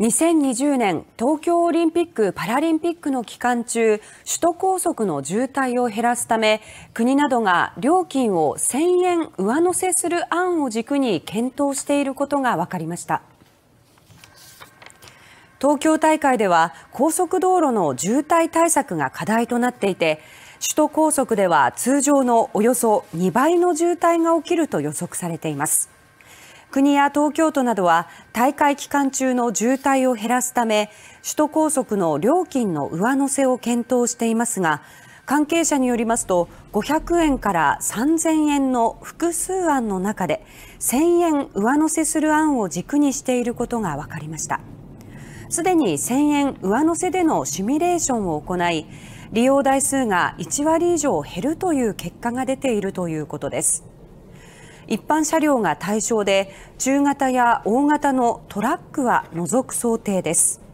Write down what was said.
2020年東京オリンピック・パラリンピックの期間中首都高速の渋滞を減らすため国などが料金を1000円上乗せする案を軸に検討していることが分かりました東京大会では高速道路の渋滞対策が課題となっていて首都高速では通常のおよそ2倍の渋滞が起きると予測されています。国や東京都などは大会期間中の渋滞を減らすため首都高速の料金の上乗せを検討していますが関係者によりますと500円から3000円の複数案の中で1000円上乗せする案を軸にしていることが分かりましたすでに1000円上乗せでのシミュレーションを行い利用台数が1割以上減るという結果が出ているということです一般車両が対象で中型や大型のトラックは除く想定です